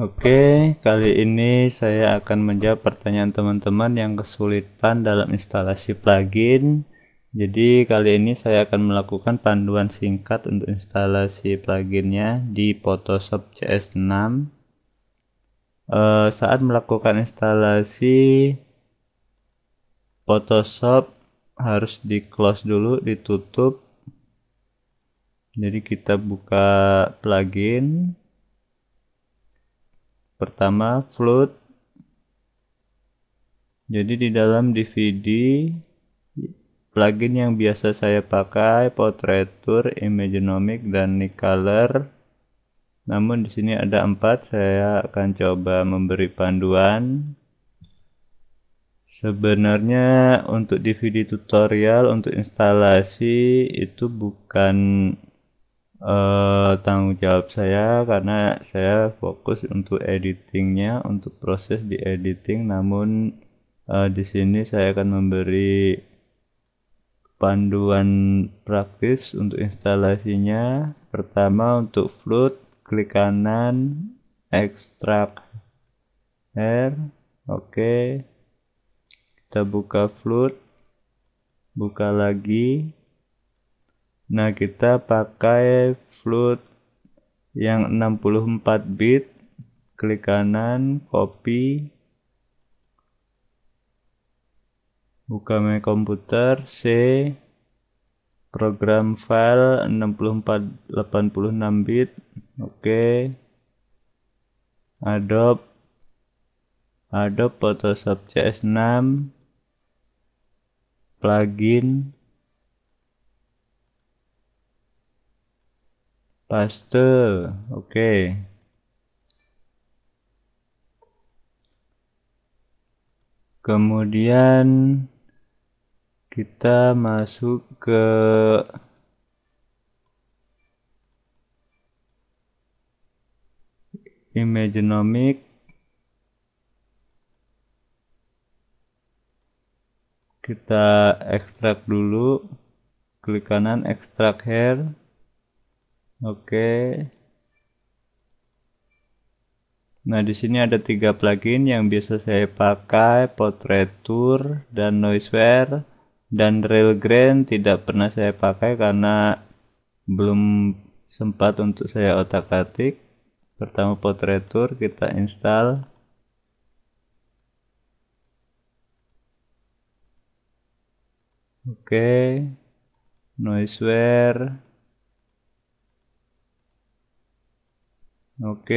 Oke, kali ini saya akan menjawab pertanyaan teman-teman yang kesulitan dalam instalasi plugin. Jadi kali ini saya akan melakukan panduan singkat untuk instalasi pluginnya di Photoshop CS6. E, eh, saat melakukan instalasi Photoshop harus di close dulu, ditutup. Jadi kita buka plugin pertama float jadi di dalam DVD plugin yang biasa saya pakai Portraiture, Imagenomic dan Nicolor. Namun di sini ada empat, saya akan coba memberi panduan. Sebenarnya untuk DVD tutorial untuk instalasi itu bukan uh, tanggung jawab saya karena saya fokus untuk editingnya untuk proses di editing namun uh, di sini saya akan memberi panduan praktis untuk instalasinya pertama untuk float klik kanan extract air oke okay. kita buka float buka lagi Nah, kita pakai float yang 64 bit. Klik kanan, copy. Buka my computer C. Program file 64 86 bit. Oke. Okay. Adobe Adobe Photoshop CS6 plugin paste oke kemudian kita masuk ke imagenomic kita ekstrak dulu klik kanan ekstrak hair Oke. Nah, di sini ada tiga plugin yang biasa saya pakai, Portrait Tour dan Noiseware dan Real Grain tidak pernah saya pakai karena belum sempat untuk saya otak-atik. Pertama Portrait Tour kita install. Oke. Noiseware Oke.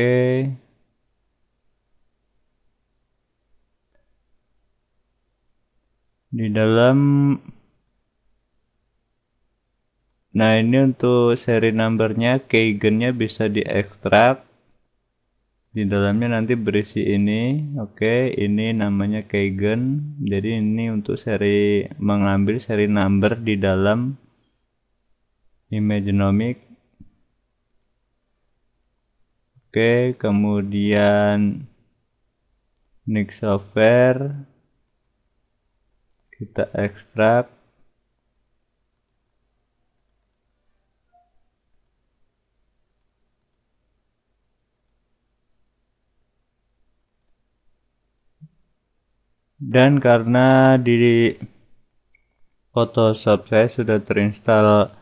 Di dalam Nah, ini untuk seri numbernya, keygennya bisa diekstrak. Di dalamnya nanti berisi ini. Oke, ini namanya keygen. Jadi ini untuk seri mengambil seri number di dalam Imagenomic Oke, kemudian next software kita ekstrak dan karena di Photoshop saya sudah terinstall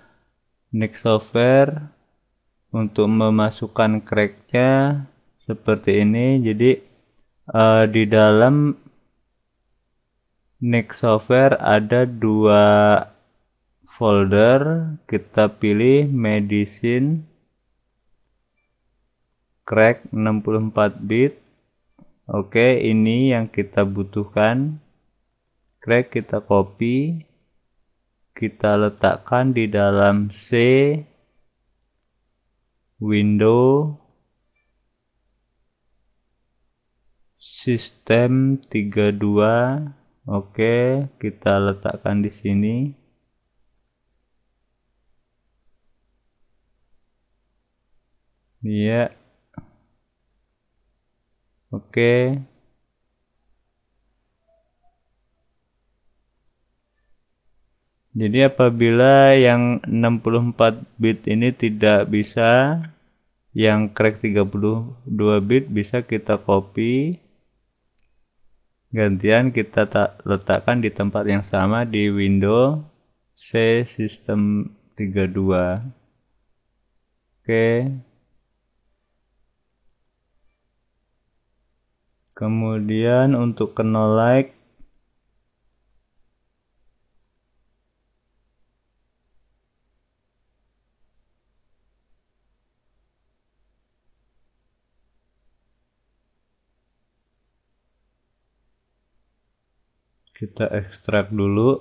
Nick Software untuk memasukkan cracknya seperti ini jadi uh, di dalam Next software ada dua folder kita pilih medicine crack 64 bit oke ini yang kita butuhkan crack kita copy kita letakkan di dalam C window sistem 32 oke kita letakkan di sini iya oke jadi apabila yang 64 bit ini tidak bisa yang crack 32 bit bisa kita copy gantian kita letakkan di tempat yang sama di window C system 32 oke kemudian untuk ke no like kita ekstrak dulu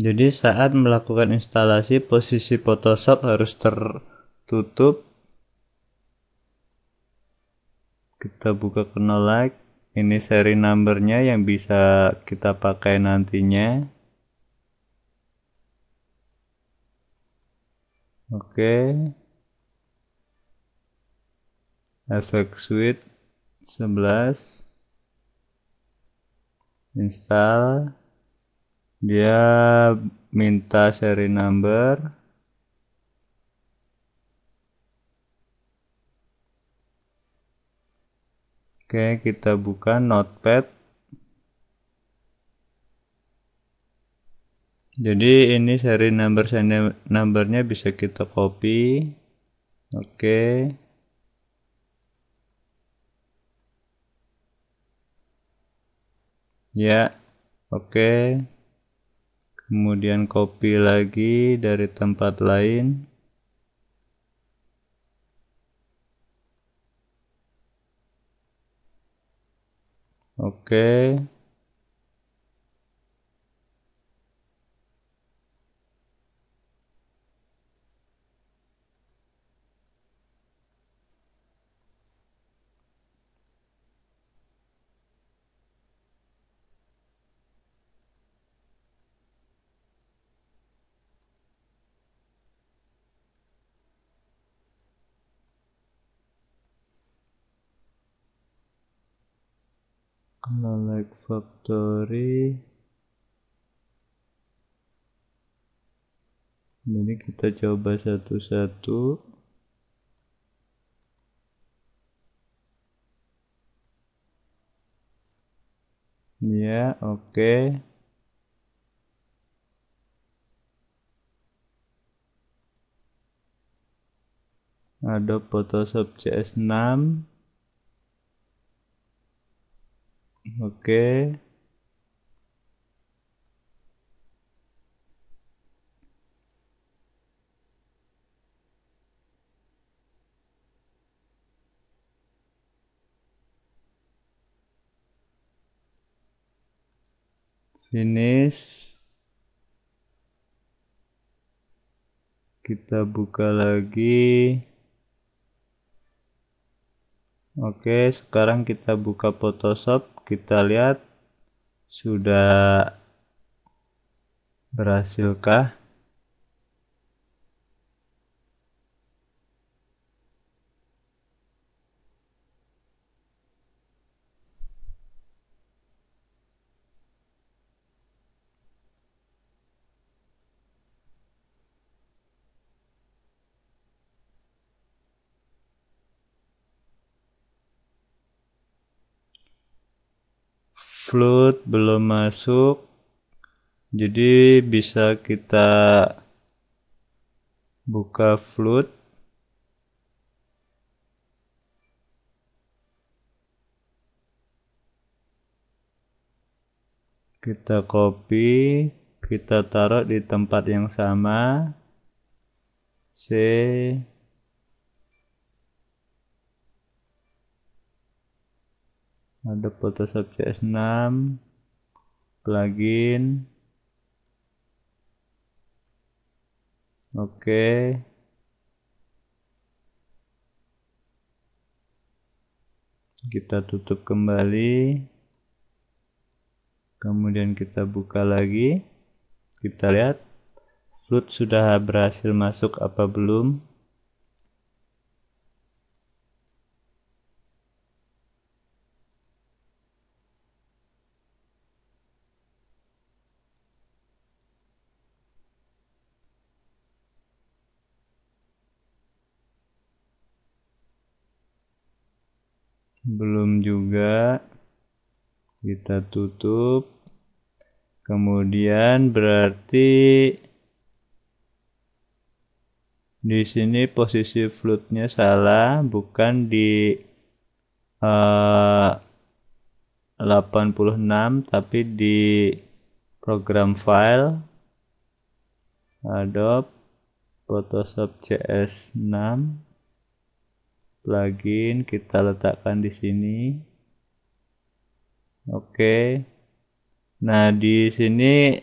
jadi saat melakukan instalasi posisi Photoshop harus tertutup kita buka kernel like ini seri numbernya yang bisa kita pakai nantinya oke okay efek suite 11 install dia minta seri number Oke, kita buka notepad. Jadi ini seri number numbernya bisa kita copy. Oke. ya oke kemudian copy lagi dari tempat lain oke okay. like factory ini kita coba satu-satu ya oke okay. ada Photoshop CS6 Oke. Finish. Kita buka lagi. Oke, sekarang kita buka Photoshop, kita lihat sudah berhasilkah float belum masuk jadi bisa kita buka float kita copy kita taruh di tempat yang sama C ada Photoshop CS6 plugin oke kita tutup kembali kemudian kita buka lagi kita lihat flood sudah berhasil masuk apa belum belum juga kita tutup kemudian berarti di sini posisi flutnya salah bukan di eh, uh, 86 tapi di program file Adobe Photoshop CS6 plugin kita letakkan di sini oke okay. nah di sini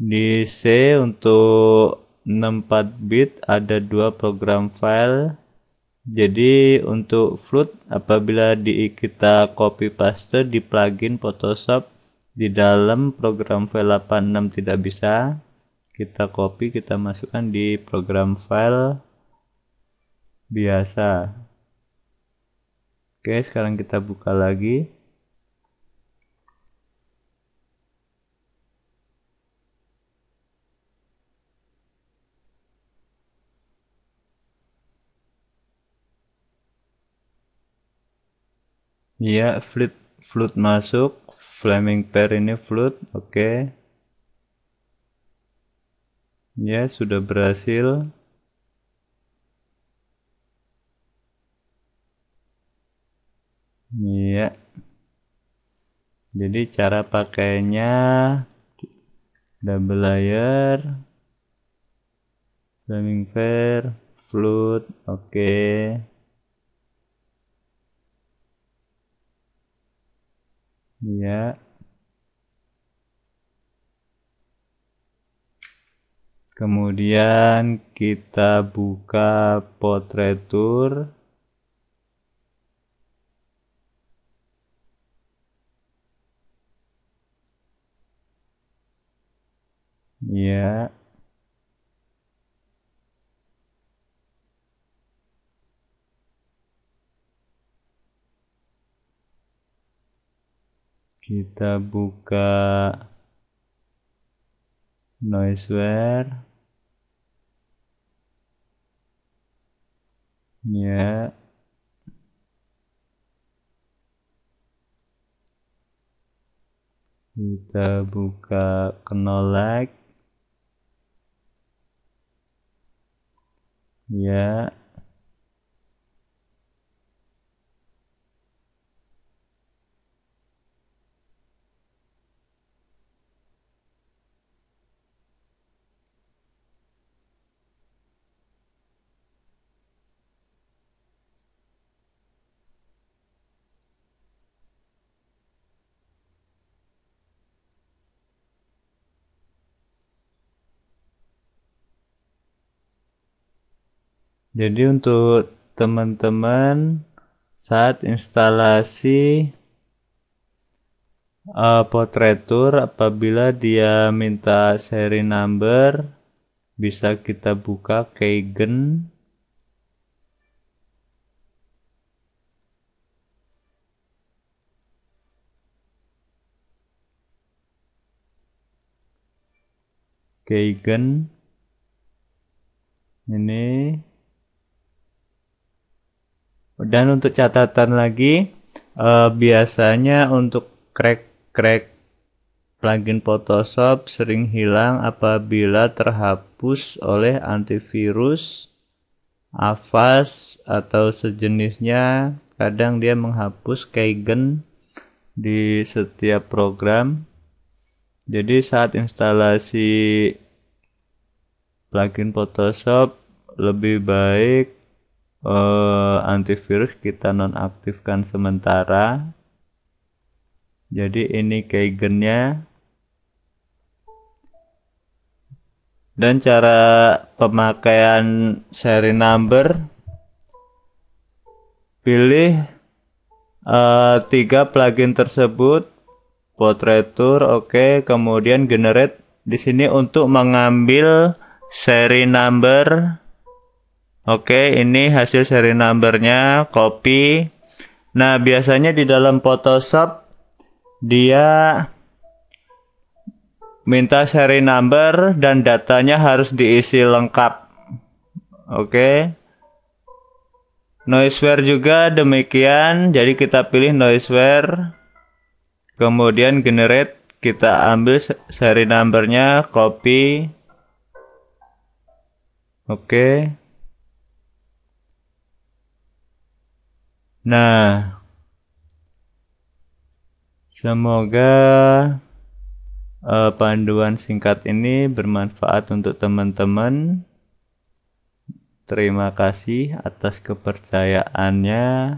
di C untuk 64 bit ada dua program file jadi untuk float apabila di kita copy paste di plugin Photoshop di dalam program file 86 tidak bisa kita copy kita masukkan di program file biasa. Oke, sekarang kita buka lagi. ya flip flute masuk. Flaming pair ini flute. Oke. Okay. Ya, sudah berhasil. jadi cara pakainya double layer flaming fair float oke okay. ya kemudian kita buka portrait tour Iya. Kita buka noiseware. Ya. Kita buka -like. yeah jadi untuk teman-teman saat instalasi uh, apabila dia minta seri number bisa kita buka keigen keigen ini dan untuk catatan lagi, uh, biasanya untuk crack-crack plugin Photoshop sering hilang apabila terhapus oleh antivirus, Avast atau sejenisnya. Kadang dia menghapus keygen di setiap program. Jadi saat instalasi plugin Photoshop lebih baik uh, antivirus kita nonaktifkan sementara jadi ini keygennya dan cara pemakaian seri number pilih uh, tiga plugin tersebut portrait tour oke okay. kemudian generate di sini untuk mengambil seri number Oke, ini hasil seri numbernya, copy. Nah, biasanya di dalam Photoshop dia minta seri number dan datanya harus diisi lengkap. Oke. Noiseware juga demikian, jadi kita pilih noiseware. Kemudian generate, kita ambil seri numbernya, copy. Oke. Nah, semoga uh, panduan singkat ini bermanfaat untuk teman-teman. Terima kasih atas kepercayaannya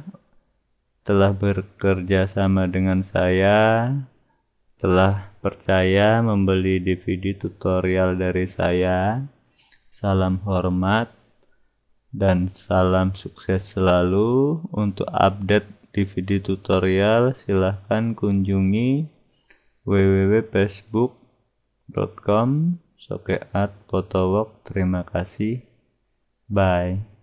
telah bekerja sama dengan saya, telah percaya membeli DVD tutorial dari saya. Salam hormat dan salam sukses selalu. Untuk update DVD tutorial silahkan kunjungi www.facebook.com Sokeat Fotowalk. Terima kasih. Bye.